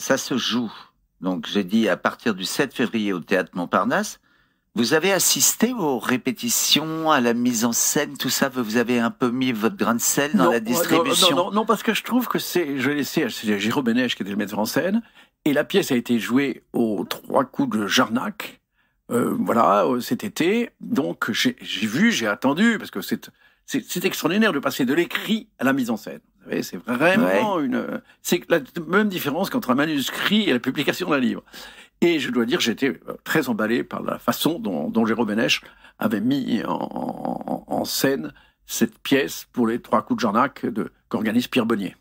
ça se joue. Donc j'ai dit à partir du 7 février au théâtre Montparnasse, vous avez assisté aux répétitions, à la mise en scène, tout ça Vous avez un peu mis votre grain de sel dans la euh, distribution non parce que je trouve que c'est... Je sais c'est Jérôme qui était le maître en scène, et la pièce a été jouée aux trois coups de Jarnac, euh, voilà, euh, cet été. Donc j'ai vu, j'ai attendu, parce que c'est extraordinaire de passer de l'écrit à la mise en scène c'est vraiment une. C'est la même différence qu'entre un manuscrit et la publication d'un livre. Et je dois dire, j'étais euh, très emballé par la façon dont, Jérôme Bénèche avait mis en, en, scène cette pièce pour les trois coups de Jarnac qu'organise Pierre Bonnier.